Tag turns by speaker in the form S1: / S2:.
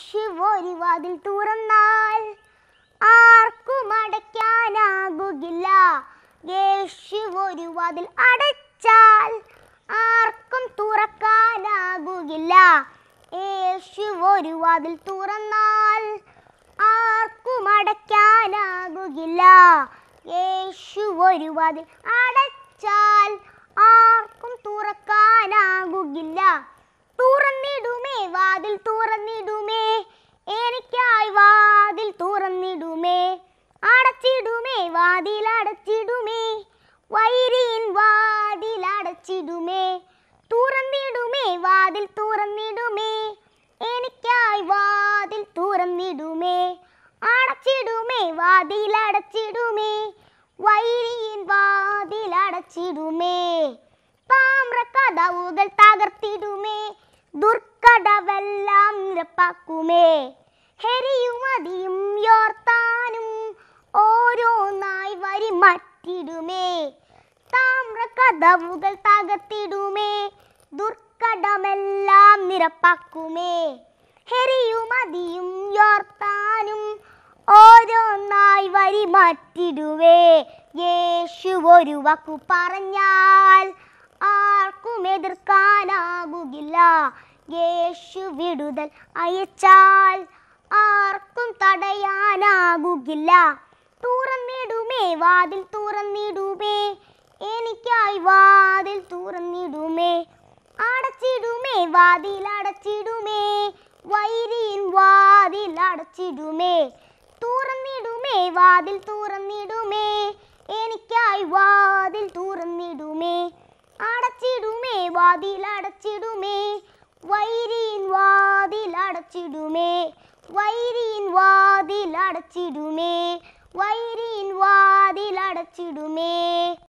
S1: ശിവൊരു വാതിൽ തുറന്നാൽ ആർക്കും അടയ്ക്കാനാകുകില്ല ഒരു വാതിൽ അടച്ചാൽ ആർക്കും തുറക്കാനാകുകില്ല ഒരു വാതിൽ തുറന്നാൽ ആർക്കും അടയ്ക്കാനാകുകില്ല ഒരു വാതിൽ അടച്ചാൽ ആർക്കും തുറക്കാനാകുകില്ല തുറന്നിടുമേ വാതിൽ വാതിലടച്ചിടുമേ വൈരിയിൻ വാതിലടച്ചിടുമേ തുറന്നിടുമേ വാതിൽ തുറന്നിടുമേ എനിക്കായി വാതിൽ തുറന്നിടുമേ അടച്ചിടുമേ വാതിലടച്ചിടുമേ വൈരിയിൻ വാതിലടച്ചിടുമേ താമ്രക്കഥവുകൾ തകർത്തിടുമേ ദുർക്കടവെല്ലാം നിരപ്പാക്കുമേ ഹെരിയുമതിയും യോർത്താനും കഥവുകൾ തകർത്തിടുമേ ദുർഘടമെല്ലാം നിരപ്പാക്കുമേ ഹെറിയുമതിയും യോർത്താനും ഓരോന്നായി വരി മാറ്റിടുവേ യേശു ഒരു വാക്കു പറഞ്ഞാൽ ആർക്കും എതിർക്കാനാകുകില്ല യേശു വിടുതൽ അയച്ചാൽ ആർക്കും തടയാനാകുകില്ല തുറന്നിടുമേ വാതിൽ തുറന്നിടുമേ എനിക്കായി വാതിൽ തുറന്നിടുമേ അടച്ചിടുമേ വാതിൽ അടച്ചിടുമേ വൈരിയിൻ വാതിൽ അടച്ചിടുമേ തുറന്നിടുമേ വാതിൽ തുറന്നിടുമേ എനിക്കായി വാതിൽ തുറന്നിടുമേ അടച്ചിടുമേ വാതിൽ അടച്ചിടുമേ വൈരിയിൻ വാതിൽ അടച്ചിടുമേ വൈരിയിൻ വാതിൽ അടച്ചിടുമേ വൈരിയിൻ വാതിൽ അടച്ചിടുമേ